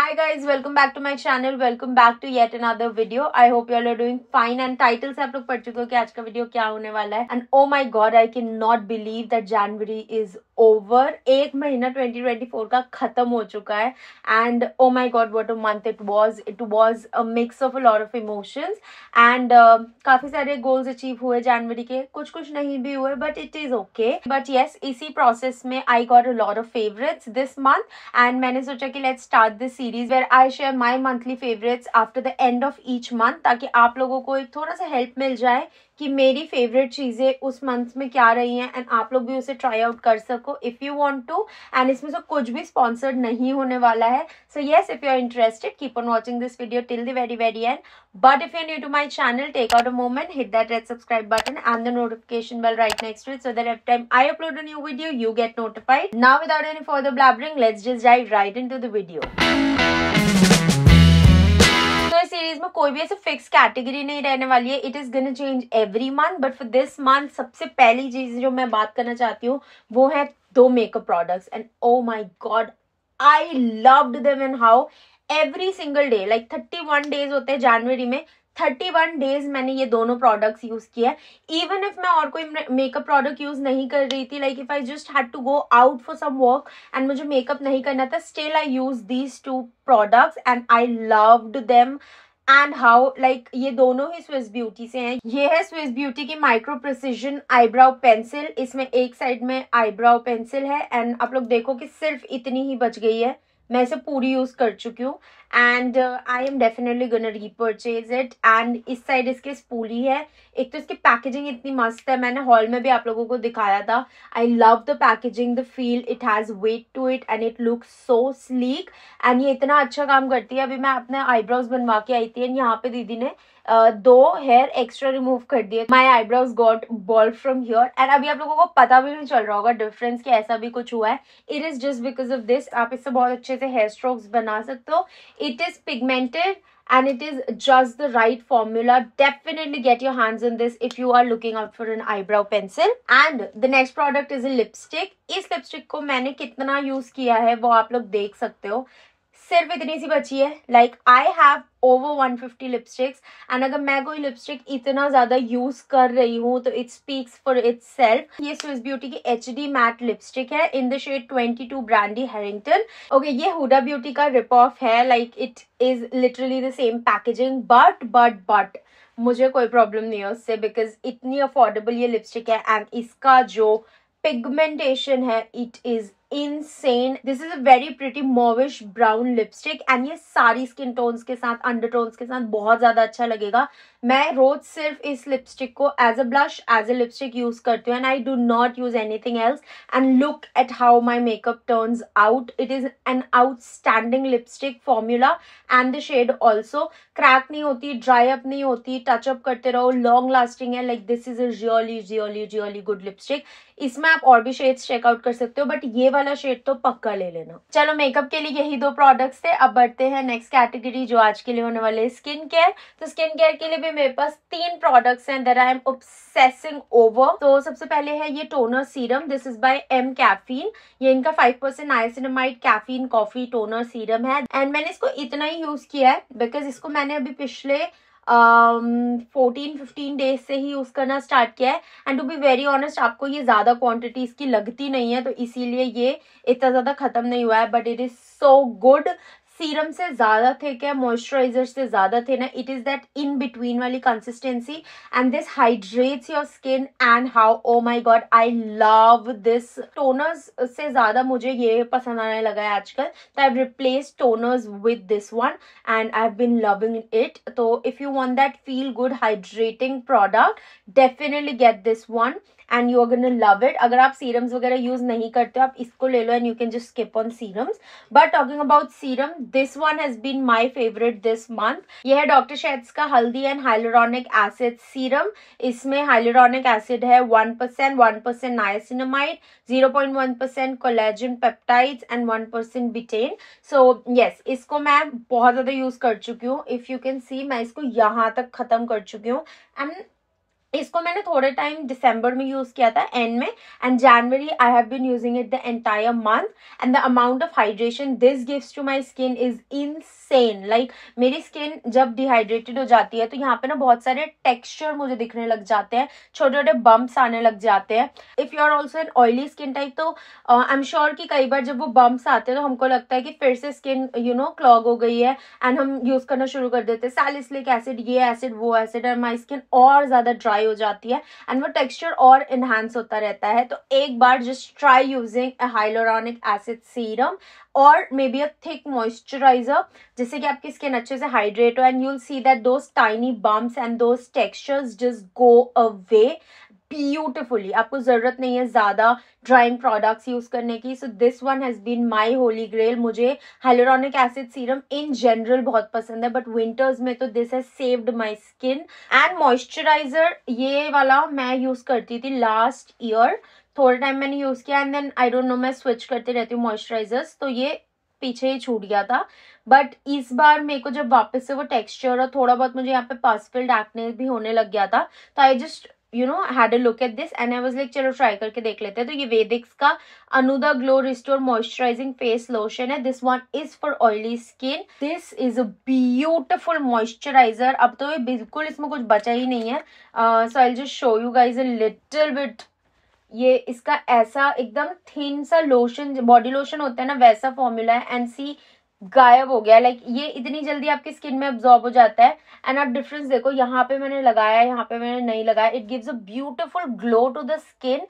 hi guys welcome back to my channel welcome back to yet another video i hope you all are doing fine and title se aap log pad chuke ho ki aaj ka video kya hone wala hai and oh my god i cannot believe that january is over ek mahina 2024 ka khatam ho chuka hai and oh my god what a month it was it was a mix of a lot of emotions and uh, काफी सारे goals achieve हुए जनवरी के कुछ कुछ नहीं भी हुए but it is okay but yes इसी process में I got a lot of favourites this month and मैंने सोचा कि let's start this season series where I share my monthly favourites after the end of each month ताकि आप लोगों को एक थोड़ा सा हेल्प मिल जाए कि मेरी फेवरेट चीज़ें उस मंथ में क्या रही हैं एंड आप लोग भी उसे ट्राई आउट कर सको if you want to and इसमें से कुछ भी स्पॉन्सर्ड नहीं होने वाला है so yes if you are interested keep on watching this video till the very very end but if you new to my channel take out a moment hit that red subscribe button and the notification bell right next to so that every time I upload a new video you get notified now without any further blabbering let's just dive right into the video series में कोई भी ऐसे fix category नहीं रहने वाली है it is gonna change every month but for this month सबसे पहली चीज जो मैं बात करना चाहती हूँ वो है दो makeup products and oh my god I loved them and how every single day like thirty one days होते हैं जनवरी में थर्टी वन डेज मैंने ये दोनों प्रोडक्ट्स यूज किए हैं इवन इफ मैं और कोई मेकअप प्रोडक्ट यूज नहीं कर रही थी like if I just had to go out for some work and मुझे मेकअप नहीं करना था still I use these two products and I loved them and how like ये दोनों ही स्विस ब्यूटी से हैं ये है स्विस ब्यूटी की माइक्रो प्रिसिजन आईब्राउ पेंसिल इसमें एक साइड में आईब्राउ पेंसिल है एंड आप लोग देखो कि सिर्फ इतनी ही बच गई है मैं इसे पूरी यूज कर चुकी हूँ and I am definitely gonna repurchase it and इस साइड इसके स्पूली है एक तो इसकी पैकेजिंग इतनी मस्त है मैंने हॉल में भी आप लोगों को दिखाया था I love the packaging the feel it has weight to it and it look so sleek and ये इतना अच्छा काम करती है अभी मैं अपने आईब्रोज बनवा के आई थी एंड यहाँ पे दीदी ने Uh, दो हेयर एक्स्ट्रा रिमूव कर दिए my eyebrows got ball from here and अभी आप लोगों को पता भी नहीं चल रहा होगा डिफरेंस कि ऐसा भी कुछ हुआ है it is just because of this आप इससे बहुत अच्छे से हेयर स्ट्रोक्स बना सकते हो it is pigmented and it is just the right formula definitely get your hands on this if you are looking out for an eyebrow pencil and the next product is a lipstick This lipstick को मैंने कितना use किया है वो आप लोग देख सकते हो सिर्फ इतनी सी बची है like I have over 150 lipsticks and अगर मैं कोई लिपस्टिक इतना ज़्यादा यूज़ कर रही हूँ तो it speaks for itself ये स्विस ब्यूटी की एच डी मैट लिपस्टिक है in the shade 22 Brandy Harrington okay ये हुडा ब्यूटी का रिप ऑफ है like it is literally the same packaging but but but मुझे कोई problem नहीं है उससे बिकॉज इतनी अफोर्डेबल ये लिपस्टिक है एंड इसका जो पिगमेंटेशन है it is insane this is a very pretty mauvish brown lipstick and ये सारी स्किन टोन्स के साथ टोन्स के साथ बहुत ज्यादा अच्छा लगेगा मैं रोज सिर्फ इस लिपस्टिक को as a blush as a lipstick use करती हूँ and I do not use anything else and look at how my makeup turns out it is an outstanding lipstick formula and the shade also crack नहीं होती dry up नहीं होती touch up करते रहो long lasting है like this is a really really really good lipstick इसमें आप और भी शेड्स चेकआउट कर सकते हो बट ये वाला वाला शेड तो पक्का ले लेना चलो मेकअप के लिए यही दो प्रोडक्ट्स थे अब बढ़ते हैं नेक्स्ट कैटेगरी जो आज के लिए होने वाले स्किन केयर तो स्किन केयर के लिए भी मेरे पास तीन प्रोडक्ट्स हैं that I am obsessing over तो सबसे पहले है ये toner serum this is by M caffeine ये इनका five percent niacinamide caffeine coffee toner serum है एंड मैंने इसको इतना ही यूज किया है बिकॉज इसको मैंने अभी पिछले फोर्टीन फिफ्टीन डेज से ही यूज़ करना स्टार्ट किया है and to be very honest आपको ये ज़्यादा क्वांटिटी इसकी लगती नहीं है तो इसीलिए ये इतना ज़्यादा ख़त्म नहीं हुआ है but it is so good serum से ज्यादा थे क्या मॉइस्चराइजर से ज्यादा थे ना it is that in between वाली consistency and this hydrates your skin and how oh my god I love this toners से ज्यादा मुझे ये पसंद आने लगा है आजकल तो I replace toners with this one and I have been loving it तो if you want that feel good hydrating product definitely get this one and you are gonna love it अगर आप सीरम्स वगैरह use नहीं करते हो आप इसको ले लो and you can just skip on serums but talking about serum this one has been my favourite this month यह है डॉक्टर शेड्स का haldi and hyaluronic acid serum इसमें हाइलोरॉनिक एसिड है one percent one percent niacinamide zero point one percent collagen peptides and one percent betaine so yes इसको मैं बहुत ज्यादा use कर चुकी हूँ इफ यू कैन सी मैं इसको यहाँ तक खत्म कर चुकी हूँ एंड इसको मैंने थोड़े टाइम दिसंबर में यूज किया था एंड में and January I have been using it the entire month and the amount of hydration this gives to my skin is insane like मेरी स्किन जब डिहाइड्रेटेड हो जाती है तो यहाँ पे ना बहुत सारे टेक्सचर मुझे दिखने लग जाते हैं छोटे छोटे बम्प्स आने लग जाते हैं if you are also an oily skin type तो आई एम श्योर कि कई बार जब वो बम्प्स आते हैं तो हमको लगता है कि फिर से स्किन यू नो क्लॉग हो गई है एंड हम यूज करना शुरू कर देते हैं सैलिसलिक एसिड ये एसिड वो एसिड एंड माई स्किन और ज्यादा ड्राई ड्राई हो जाती है एंड वो टेक्सचर और इन्हांस होता रहता है तो एक बार just try using hyaluronic acid serum और maybe a thick moisturiser जिससे कि आपकी स्किन अच्छे से हाइड्रेट हो and you'll see that those tiny bumps and those textures just go away beautifully आपको ज़रूरत नहीं है ज़्यादा ड्राइंग प्रोडक्ट्स यूज़ करने की so this one has been my holy grail मुझे hyaluronic acid serum in general बहुत पसंद है बट विंटर्स में तो this has saved my skin and moisturiser ये वाला मैं यूज़ करती थी लास्ट ईयर थोड़े टाइम मैंने यूज़ किया and then I don't know मैं स्विच करती रहती हूँ मॉइस्चराइजर्स तो ये पीछे ही छूट गया था बट इस बार मेरे को जब वापस से वो टेक्सचर और थोड़ा बहुत मुझे यहाँ पे पासफिल्ड एक्ने भी होने लग गया था तो I just you know had a look at this and I was like चलो ट्राई करके देख लेते हैं तो ये वेदिक्स का अनुदा glow restore moisturising face lotion है this one is for oily skin this is a beautiful moisturiser अब तो ये बिल्कुल इसमें कुछ बचा ही नहीं है so I just show you guys a little bit ये इसका ऐसा एकदम थिन सा लोशन बॉडी लोशन होता है ना वैसा फॉर्मूला है एंड सी गायब हो गया लाइक ये इतनी जल्दी आपकी स्किन में अब्जॉर्ब हो जाता है एंड आप डिफरेंस देखो यहाँ पे मैंने लगाया यहाँ पे मैंने नहीं लगाया it gives a beautiful glow to the skin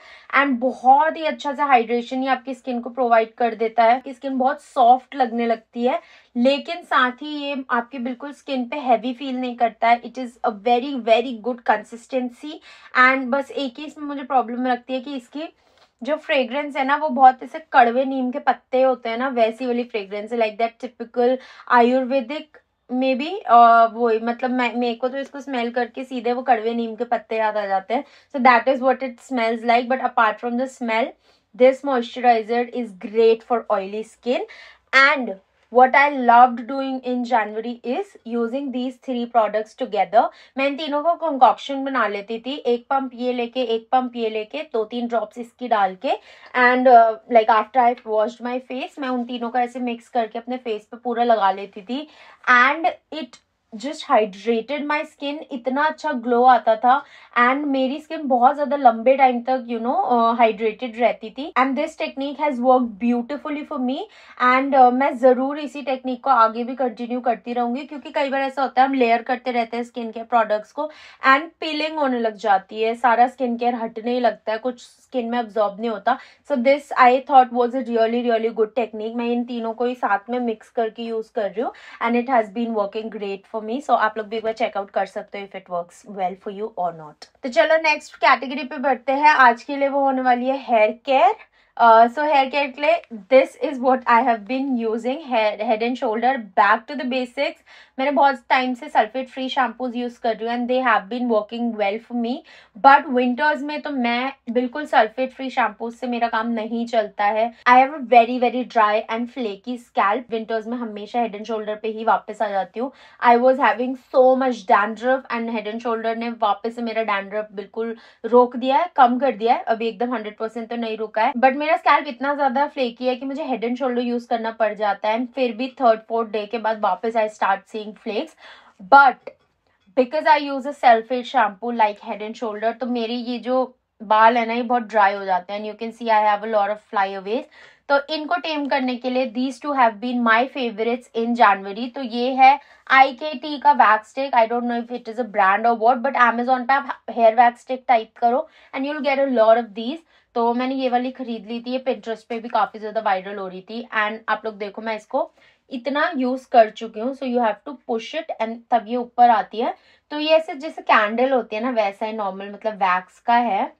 and बहुत ही अच्छा सा हाइड्रेशन ये आपकी स्किन को प्रोवाइड कर देता है आपकी स्किन बहुत सॉफ्ट लगने लगती है लेकिन साथ ही ये आपकी बिल्कुल स्किन पे हैवी फील नहीं करता है it is a very very good consistency and बस एक ही इसमें मुझे प्रॉब्लम लगती है कि इसकी जो फ्रेग्रेंस है ना वो बहुत ऐसे कड़वे नीम के पत्ते होते हैं ना वैसी वाली फ्रेग्रेंस है like that typical Ayurvedic maybe वो मतलब मेरे को तो इसको स्मेल करके सीधे वो कड़वे नीम के पत्ते याद आ जाते हैं so that is what it smells like but apart from the smell this moisturiser is great for oily skin and what I love doing in January is using these three products together in तीनों को concoction बना लेती थी एक pump ये लेके एक pump ये लेके दो तीन ड्रॉप्स इसकी डाल के and like after I wash my face मैं उन तीनों का ऐसे मिक्स करके अपने फेस पर पूरा लगा लेती थी and it just hydrated my skin इतना अच्छा ग्लो आता था एंड मेरी स्किन बहुत ज्यादा लंबे टाइम तक यू नो हाइड्रेटेड रहती थी and this technique has worked beautifully for me and मैं जरूर इसी टेक्निक को आगे भी कंटिन्यू करती रहूंगी क्योंकि कई बार ऐसा होता है हम लेयर करते रहते हैं स्किन केयर प्रोडक्ट्स को एंड पीलिंग होने लग जाती है सारा स्किन केयर हटने ही लगता है कुछ स्किन में अब्जॉर्ब नहीं होता so this I thought was a really really good technique मैं इन तीनों को ही साथ में मिक्स करके यूज कर रही हूँ and it has been working great for for me so आप लोग भी एक बार चेकआउट कर सकते हो if it work well for you और नॉट तो चलो नेक्स्ट कैटेगरी पे बढ़ते हैं आज के लिए वो होने वाली है hair care so hair care के लिए this is what I have been using head and shoulders back to the basics मैंने बहुत टाइम से सल्फेट फ्री शैम्पूज यूज़ कर रही हूँ and they have been working well for me but winters में तो मैं बिल्कुल सल्फेट फ्री शैम्पूज से मेरा काम नहीं चलता है I have a very very dry and flaky scalp winters में हमेशा हेड एंड शोल्डर पे ही वापस आ जाती हूँ I was having so much dandruff and head and shoulders ने वापस से मेरा डैंड्रफ बिल्कुल रोक दिया है कम कर दिया है अभी एकदम हंड्रेड परसेंट तो नहीं रुका है बट मेरे मेरा स्कैल्प इतना ज़्यादा फ्लेकी है कि मुझे हेड एंड शोल्डर यूज़ करना पड़ जाता है एंड फिर भी थर्ड फोर्थ डे के बाद वापस I start seeing flakes but because I use a self shampoo like head and shoulders तो मेरे ये जो बाल है ना ये बहुत ड्राई हो जाते हैं and you can see I have a lot of flyaways तो इनको टेम करने के लिए these two have been my favourites in January तो ये है आई के टी का wax stick I don't know if it is a brand और वॉट बट एमेजोन पे आप हेयर वैक्स स्टिक टाइप करो and you will get a lot of these तो मैंने ये वाली खरीद ली थी ये पिंट्रस्ट पे भी काफी ज्यादा वायरल हो रही थी एंड आप लोग देखो मैं इसको इतना यूज कर चुकी हूँ so you have to push it and तब ये ऊपर आती है तो ये ऐसे जैसे कैंडल होती है ना वैसा ही नॉर्मल मतलब वैक्स का है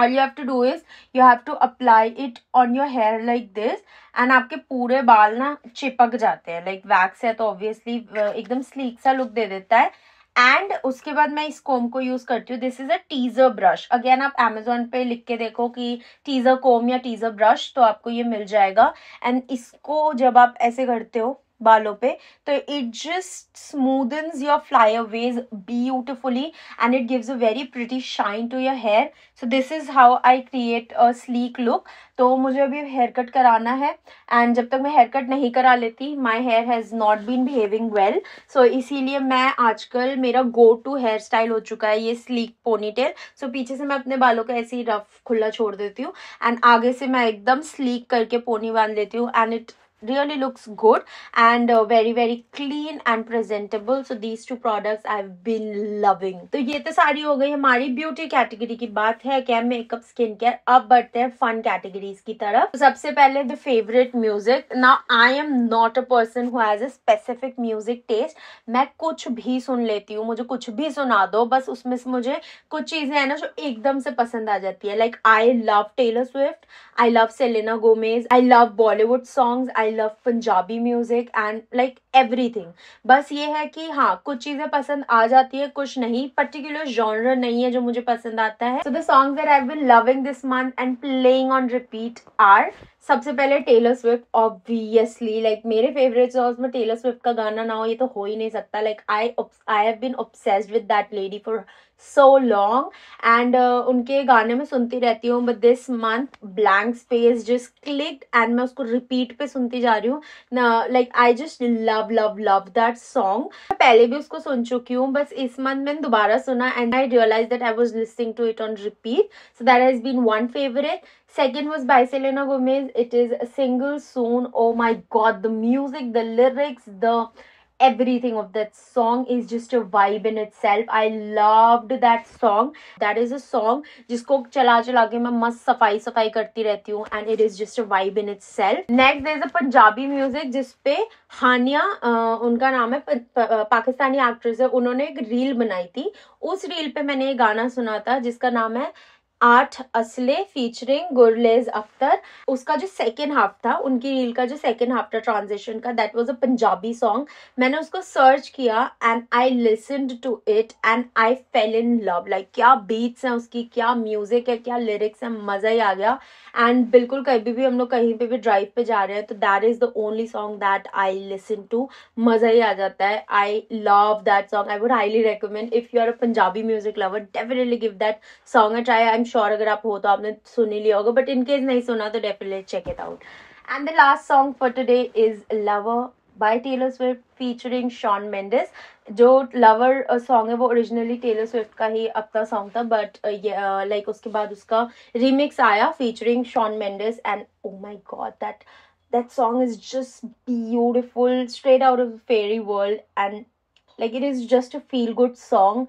All you have to do is you have to apply it on your hair like this and आपके पूरे बाल ना चिपक जाते हैं लाइक like वैक्स है तो ऑब्वियसली एकदम स्लीक सा लुक दे देता है एंड उसके बाद मैं इस कोम को यूज करती हूँ this is a teaser brush again आप एमेजोन पे लिख के देखो कि टीजर कोम या टीजर ब्रश तो आपको ये मिल जाएगा एंड इसको जब आप ऐसे करते हो बालों पे तो it just smoothens your flyaways beautifully and it gives a very pretty shine to your hair so this is how I create a sleek look तो मुझे अभी हेयर कट कराना है एंड जब तक मैं हेयर कट नहीं करा लेती my hair has not been behaving well so इसीलिए मैं आजकल मेरा गो टू हेयर स्टाइल हो चुका है ये स्लीक पोनी टेल सो पीछे से मैं अपने बालों का ऐसे ही रफ खुला छोड़ देती हूँ एंड आगे से मैं एकदम स्लीक करके पोनी बांध लेती हूँ एंड इट really looks good and uh, very very clean and presentable so these two products I've been loving तो ये तो सारी हो गई हमारी ब्यूटी कैटेगरी की बात है क्या मेकअप स्किन केयर अब बढ़ते हैं फन कैटेगरीज की तरफ तो सबसे पहले the favourite music now I am not a person who has a specific music taste मैं कुछ भी सुन लेती हूँ मुझे कुछ भी सुना दो बस उसमें से मुझे कुछ चीजें है ना जो एकदम से पसंद आ जाती है like I love Taylor Swift I love Selena Gomez I love Bollywood songs I I love Punjabi music and like everything बस ये है कि हाँ कुछ चीजें पसंद आ जाती है कुछ नहीं पर्टिकुलर जॉनर नहीं है जो मुझे पसंद आता है so the song that I been loving this month and playing on repeat are सबसे पहले टेलर स्विफ्ट ऑब्वियसली लाइक मेरे फेवरेट सॉन्ग्स में टेलर स्विफ्ट का गाना ना हो ये तो हो ही नहीं सकता like I I have been obsessed with that lady for so long and उनके गाने में सुनती रहती हूँ but this month blank space just click and मैं उसको रिपीट पे सुनती जा रही हूँ like I just love love love that song मैं पहले भी उसको सुन चुकी हूँ बस इस मंथ मैंने दोबारा सुना and I realise that I was listening to it on repeat so that has been one favourite second was Selena Gomez it is a single soon oh my god the music the lyrics the everything of that song is just a vibe in itself i loved that song that is a song jisko chala chala ke main mast safai safai karti rehti hu and it is just a vibe in itself next there is a punjabi music jis pe hania uh, unka naam hai pa, pa, pa, pakistani actress hai unhone ek reel banayi thi us reel pe maine ye gana suna tha jiska naam hai आठ असले featuring गुरलेज Akhtar उसका जो second half था उनकी reel का जो second half था transaction का that was a Punjabi song मैंने उसको सर्च किया and I listened to it and I fell in love like क्या बीट्स हैं उसकी क्या म्यूजिक है क्या लिरिक्स हैं मज़ा ही आ गया एंड बिल्कुल कभी भी हम लोग कहीं पे भी ड्राइव पे जा रहे हैं तो that is the only song that I listen to मज़ा ही आ जाता है I love that song I would highly recommend if you are a Punjabi music lover definitely give that song a try I am sure अगर आप हो तो आपने सुन ही लिया होगा बट इनकेस नहीं सुना तो definite check it out and the last song for today is lover by Taylor Swift featuring Shawn Mendes जो लवर सॉन्ग है वो ओरिजिनली टेलर स्विफ्ट का ही अपना सॉन्ग था बट लाइक उसके बाद उसका रीमिक्स आया featuring Shawn Mendes and oh my god that that song is just beautiful straight out of fairy world and like it is just a feel good song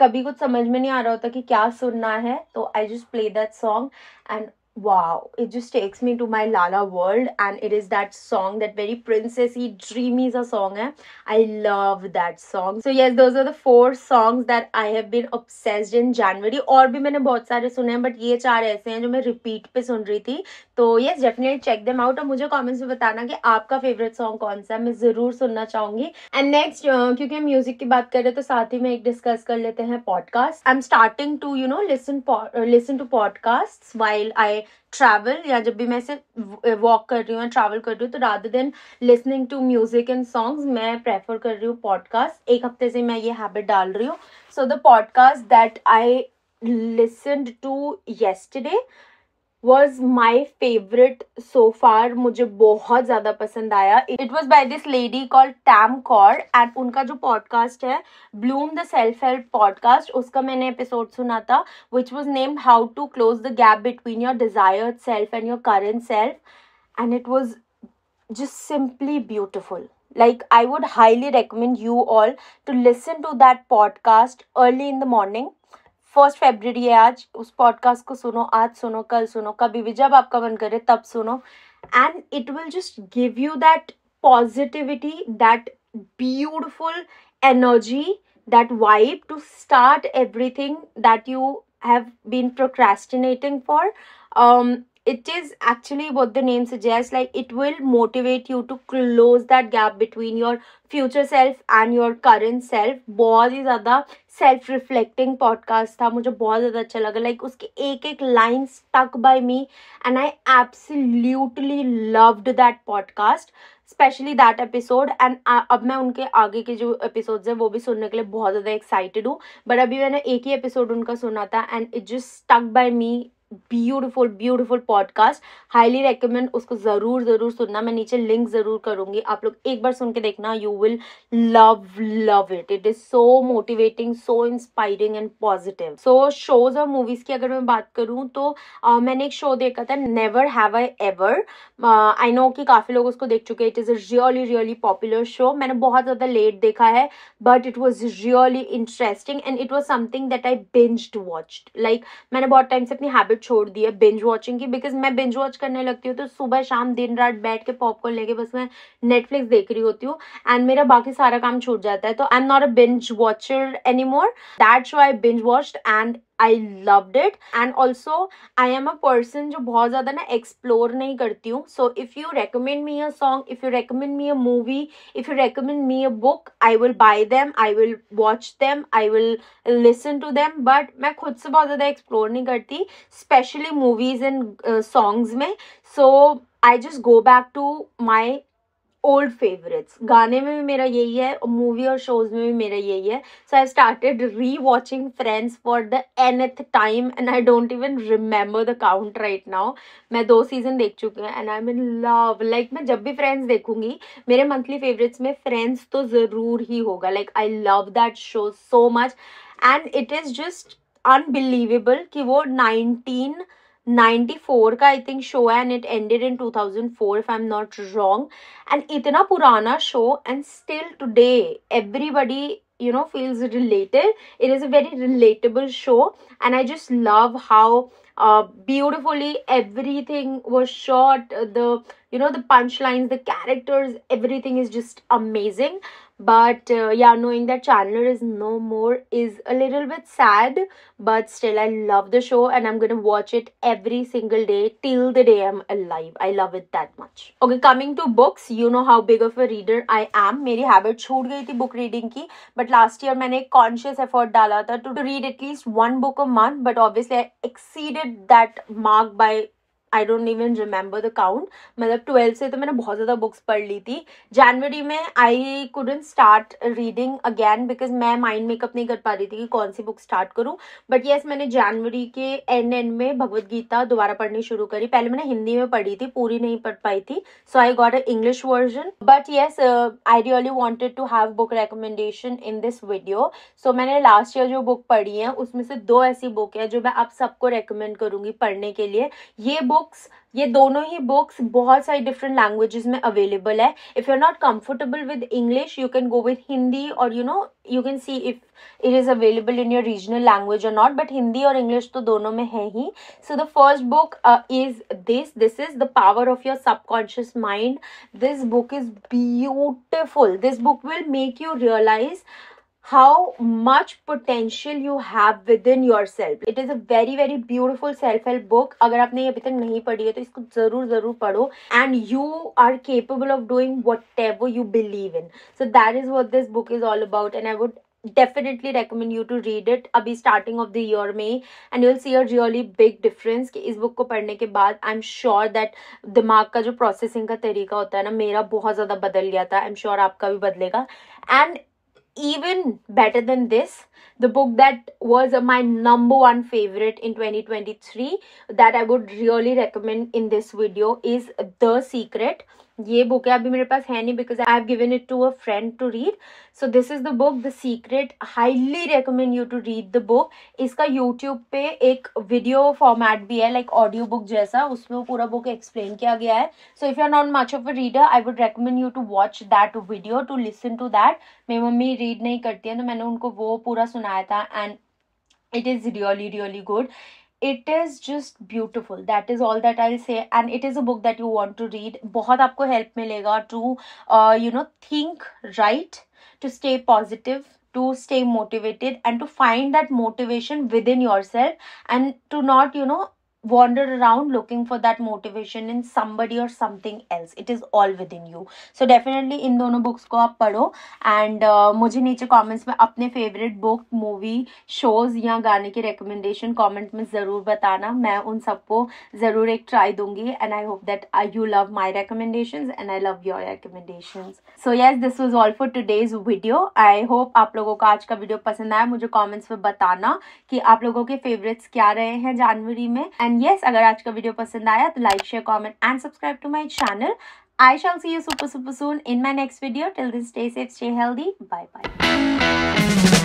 कभी कुछ समझ में नहीं आ रहा होता कि क्या सुनना है तो I just play that song and wow it just takes me to my lala world and it is that song that very princessy dreamy is a song hai. i love that song so yes those are the four songs that i have been obsessed in january और भी मैंने बहुत सारे सुने हैं but ये चार ऐसे हैं जो मैं रिपीट पे सुन रही थी तो yes definitely check them out और मुझे कमेंट्स में बताना कि आपका फेवरेट सॉन्ग कौन सा है मैं जरूर सुनना चाहूंगी एंड नेक्स्ट क्योंकि हम म्यूजिक की बात कर रहे तो साथ ही में एक डिस्कस कर लेते हैं podcast I am starting to you know listen listen to podcast while I travel या जब भी मैं वॉक कर रही हूँ या ट्रैवल कर रही हूँ तो rather than listening to music and songs मैं प्रेफर कर रही हूँ पॉडकास्ट एक हफ्ते से मैं ये हैबिट डाल रही हूँ so the podcast that I listen to yesterday was my favourite so far मुझे बहुत ज़्यादा पसंद आया it was by this lady call Tam Cord and उनका जो पॉडकास्ट है bloom the self help podcast उसका मैंने एपिसोड सुना था which was named how to close the gap between your desired self and your current self and it was just simply beautiful. Like, I would highly recommend you all to listen to that podcast early in the morning first February है आज उस podcast को सुनो आज सुनो कल सुनो कभी भी जब आपका मन करे तब सुनो and it will just give you that positivity that beautiful energy that vibe to start everything that you have been procrastinating for it is actually what the name suggests like it will motivate you to close that gap between your future self and your current self bahut hi zyada self reflecting podcast tha mujhe bahut zyada acha laga like, उसके ek ek line stuck by me and i absolutely loved that podcast specially that episode and अब मैं उनके आगे के जो episode है वो भी सुनने के लिए बहुत ज़्यादा एक्साइटेड हूँ बट अभी मैंने एक ही एपिसोड उनका सुना था and it just stuck by me beautiful beautiful podcast highly recommend उसको ज़रूर ज़रूर सुनना मैं नीचे लिंक ज़रूर करूंगी आप लोग एक बार सुन के देखना you will love love it it is so motivating so inspiring and positive so shows और मूवीज़ की अगर मैं बात करूँ तो uh, मैंने एक शो देखा था never have I ever I know कि काफ़ी लोग उसको देख चुके it is a really really popular show मैंने बहुत ज़्यादा लेट देखा है but it was really interesting and it was something that I binge watch like मैंने बहुत टाइम से अपनी हैबिट छोड़ दी है बिंज वॉचिंग की बिकॉज मैं बिंज वॉच करने लगती हूँ तो सुबह शाम दिन रात बैठ के पॉपकॉर्न लेके बस मैं नेटफ्लिक्स देख रही होती हूँ एंड मेरा बाकी सारा काम छूट जाता है तो I am not a binge watcher any more show I binge watch and I love it and also I am a person जो बहुत ज़्यादा ना एक्सप्लोर नहीं करती हूँ so if you recommend me a song if you recommend me a movie if you recommend me a book I will buy them I will watch them I will listen to them but मैं खुद से बहुत ज़्यादा explore नहीं करती specially movies and songs में so I just go back to my old favourites गाने में भी मेरा यही है और मूवी और शोज में भी मेरा यही है so I started rewatching Friends for the nth time and I don't even remember the count right now मैं दो सीजन देख चुकी हूँ and I mean love like मैं जब भी फ्रेंड्स देखूंगी मेरे मंथली फेवरेट्स में फ्रेंड्स तो ज़रूर ही होगा like I love that so much and it it is जस्ट अनबिलीवेबल कि वो नाइनटीन 19... 94 का आई थिंक शो है and it ended 2004 if I'm not wrong and इतना पुराना show and still today everybody you know feels related it is a very relatable show and i just love how uh, beautifully everything was shot the you know the punchlines the characters everything is just amazing but uh, yeah knowing that chandler is no more is a little bit sad but still i love the show and i'm gonna watch it every single day till the day i'm alive i love it that much okay coming to books you know how big of a reader i am meri habit chhod gayi thi book reading key but last year maine conscious effort dala tha to, to read at least one book a month but obviously i exceeded that mark by I don't even remember the count मतलब twelfth से तो मैंने बहुत ज़्यादा books पढ़ ली थी जनवरी में I couldn't start reading again because मैं माइंड मेकअप नहीं कर पा रही थी कि कौन सी बुक स्टार्ट करूँ बट येस मैंने जनवरी के एंड एंड में भगवदगीता दोबारा पढ़नी शुरू करी पहले मैंने हिंदी में पढ़ी थी पूरी नहीं पढ़ पाई थी so I got a English version but yes I really wanted to have book recommendation in this video so मैंने लास्ट ईयर जो बुक पढ़ी है उसमें से दो ऐसी बुक है जो मैं आप सबको रिकमेंड करूंगी पढ़ने के लिए ये बुक बुक्स ये दोनों ही बुक्स बहुत सारी डिफरेंट लैंग्वेजेस में अवेलेबल है if you are not comfortable with English you can go with Hindi और you know you can see if it is available in your regional language और नॉट बट हिंदी और English तो दोनों में है ही so the first book is this this is the power of your subconscious mind this book is beautiful this book will make you realise how much potential you have within yourself. It is a very very beautiful self help book. अगर आपने अभी तक नहीं पढ़ी है तो इसको जरूर जरूर पढ़ो and you are capable of doing whatever you believe in. So that is what this book is all about and I would Definitely recommend you to read it. अभी starting of the year में and you'll see a really big difference difference कि इस book को पढ़ने के बाद आई am sure that दिमाग का जो प्रोसेसिंग का तरीका होता है ना मेरा बहुत ज़्यादा बदल गया था आई एम श्योर आपका भी बदलेगा and even better than this the book that was my number one favorite in 2023 that i would really recommend in this video is the secret ये बुक है अभी मेरे पास है नहीं because I have given it to a friend to read so this is the book the secret highly recommend you to read the book इसका YouTube पे एक वीडियो फॉर्मेट भी है लाइक ऑडियो बुक जैसा उसमें वो पूरा बुक एक्सप्लेन किया गया है so if you are not much of a reader I would recommend you to watch that video to listen to that मेरी मम्मी रीड नहीं करती है तो मैंने उनको वो पूरा सुनाया था and it is really really good it is just beautiful that is all that I say and it is a book that you want to read बहुत आपको हेल्प मिलेगा to you know think right to stay positive to stay motivated and to find that motivation within yourself and to not you know wander around looking for that motivation in somebody or something else it is all within you so definitely in dono books ko aap padho and uh, mujhe niche comments mein apne favorite book movie shows ya gaane ki recommendation comment में ज़रूर बताना मैं उन सबको zarur ek try dungi and I hope that uh, you love my recommendations and I love your recommendations so yes this was all for today's video I hope aap logo ko aaj ka video pasand aaya mujhe comments mein batana ki aap logo ke favorites kya rahe hain january mein and and yes अगर आज का video पसंद आया तो like share comment and subscribe to my channel I shall see you super super soon in my next video till then stay safe stay healthy bye bye